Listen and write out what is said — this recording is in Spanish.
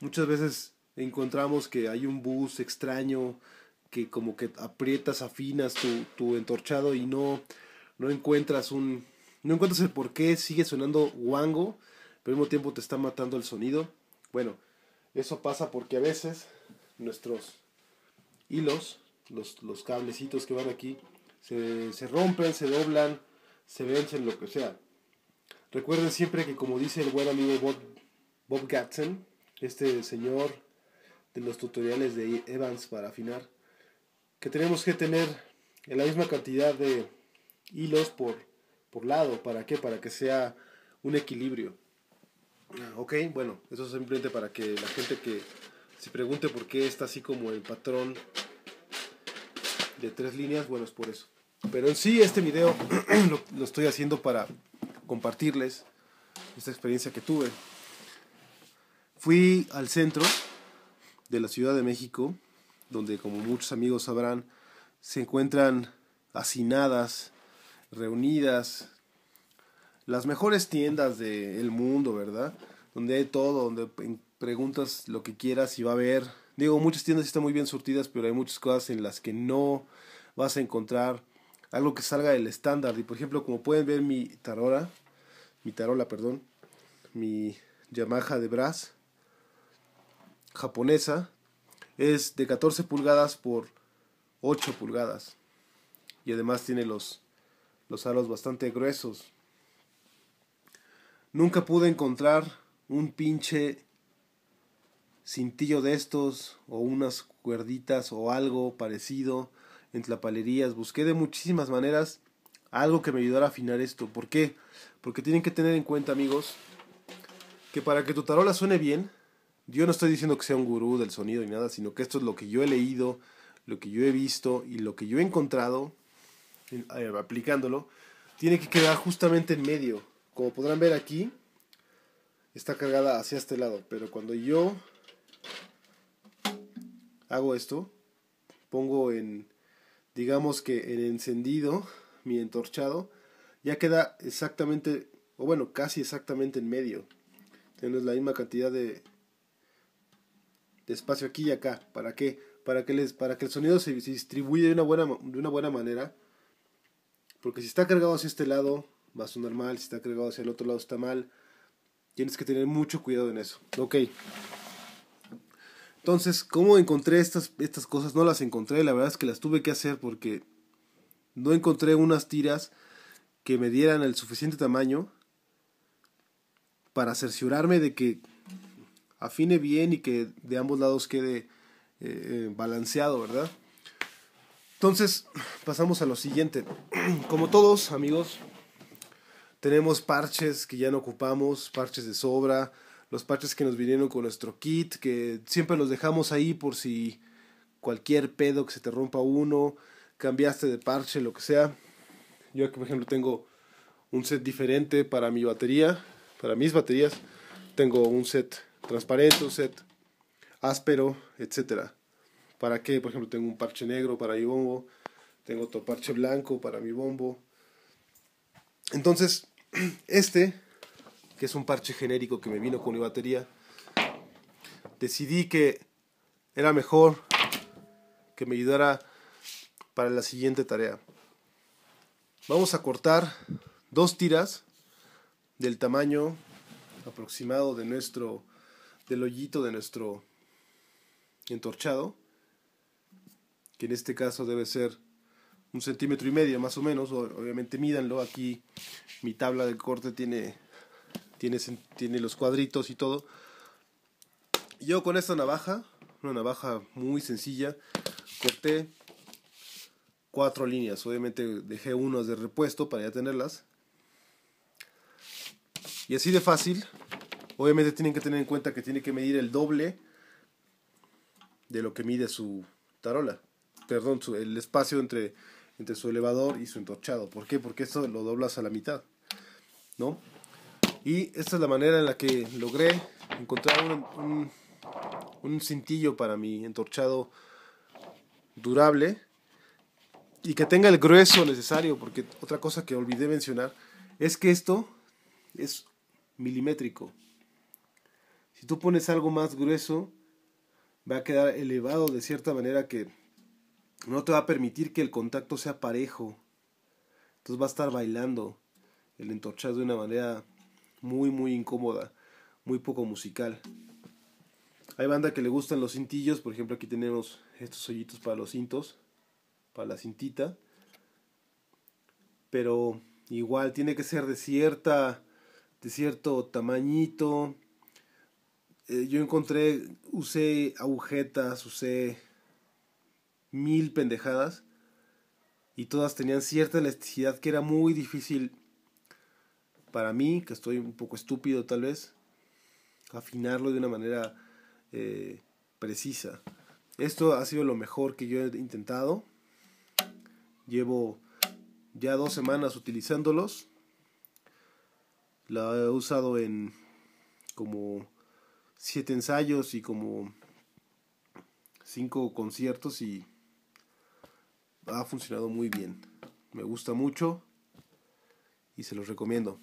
Muchas veces encontramos que hay un bus extraño que como que aprietas, afinas tu, entorchado y no, no encuentras un... No encuentras el por qué sigue sonando guango, pero al mismo tiempo te está matando el sonido. Bueno, eso pasa porque a veces nuestros hilos, los, cablecitos que van aquí, se, rompen, se doblan, se vencen, lo que sea. Recuerden siempre que como dice el buen amigo Bob, Bob Gatson, este señor de los tutoriales de Evans para afinar, que tenemos que tener la misma cantidad de hilos por, por lado. ¿Para qué? Para que sea un equilibrio. Ah, ok, bueno, eso es simplemente para que la gente que se pregunte por qué está así como el patrón de tres líneas, bueno, es por eso. Pero en sí, este video lo estoy haciendo para compartirles esta experiencia que tuve. Fui al centro de la Ciudad de México, donde como muchos amigos sabrán, se encuentran hacinadas, reunidas, las mejores tiendas del mundo, ¿verdad? Donde hay todo, donde preguntas lo que quieras y va a haber. Digo, muchas tiendas están muy bien surtidas, pero hay muchas cosas en las que no vas a encontrar algo que salga del estándar. Y por ejemplo, como pueden ver mi tarora, mi tarola, perdón, mi Yamaha de brass, japonesa es de 14 pulgadas por 8 pulgadas. Y además tiene los, los aros bastante gruesos. Nunca pude encontrar un pinche cintillo de estos o unas cuerditas o algo parecido en tlapalerías. Busqué de muchísimas maneras algo que me ayudara a afinar esto. ¿Por qué? Porque tienen que tener en cuenta, amigos, que para que tu tarola suene bien, yo no estoy diciendo que sea un gurú del sonido ni nada, sino que esto es lo que yo he leído, lo que yo he visto y lo que yo he encontrado eh, aplicándolo. Tiene que quedar justamente en medio. Como podrán ver aquí, está cargada hacia este lado. Pero cuando yo hago esto, pongo en, digamos que en encendido, mi entorchado, ya queda exactamente, o bueno, casi exactamente en medio. Tienes la misma cantidad de, espacio aquí y acá. ¿Para qué? Para que, les, para que el sonido se, distribuya de una, buena, de una buena manera. Porque si está cargado hacia este lado, va a sonar mal. Si está cargado hacia el otro lado, está mal. Tienes que tener mucho cuidado en eso. Ok. Entonces, ¿cómo encontré estas, estas cosas? No las encontré, la verdad es que las tuve que hacer porque no encontré unas tiras que me dieran el suficiente tamaño para cerciorarme de que afine bien y que de ambos lados quede eh, eh, balanceado, ¿verdad? Entonces, pasamos a lo siguiente. Como todos, amigos, tenemos parches que ya no ocupamos, parches de sobra, los parches que nos vinieron con nuestro kit, que siempre los dejamos ahí por si cualquier pedo que se te rompa uno, cambiaste de parche, lo que sea. Yo aquí, por ejemplo, tengo un set diferente para mi batería, para mis baterías. Tengo un set transparente, set áspero, etcétera. ¿Para qué? Por ejemplo, tengo un parche negro para mi bombo, tengo otro parche blanco para mi bombo. Entonces, este, que es un parche genérico que me vino con mi batería, decidí que era mejor que me ayudara para la siguiente tarea. Vamos a cortar dos tiras del tamaño aproximado de nuestro del hoyito de nuestro entorchado, que en este caso debe ser un centímetro y medio más o menos, obviamente mídanlo, aquí mi tabla de corte tiene, tiene, tiene los cuadritos y todo. Yo con esta navaja, una navaja muy sencilla, corté cuatro líneas, obviamente dejé unas de repuesto para ya tenerlas. Y así de fácil, Obviamente tienen que tener en cuenta que tiene que medir el doble de lo que mide su tarola. Perdón, el espacio entre, entre su elevador y su entorchado. ¿Por qué? Porque esto lo doblas a la mitad. ¿No? Y esta es la manera en la que logré encontrar un, un cintillo para mi entorchado durable y que tenga el grueso necesario, porque otra cosa que olvidé mencionar es que esto es milimétrico. Si tú pones algo más grueso, va a quedar elevado de cierta manera que no te va a permitir que el contacto sea parejo. Entonces va a estar bailando el entorchado de una manera muy, muy incómoda, muy poco musical. Hay banda que le gustan los cintillos, por ejemplo aquí tenemos estos hoyitos para los cintos, para la cintita. Pero igual tiene que ser de cierta de cierto tamañito, eh, yo encontré, usé agujetas, usé mil pendejadas y todas tenían cierta elasticidad que era muy difícil para mí, que estoy un poco estúpido tal vez, afinarlo de una manera eh, precisa. Esto ha sido lo mejor que yo he intentado. Llevo ya dos semanas utilizándolos. La he usado en como siete ensayos y como cinco conciertos y ha funcionado muy bien. Me gusta mucho y se los recomiendo.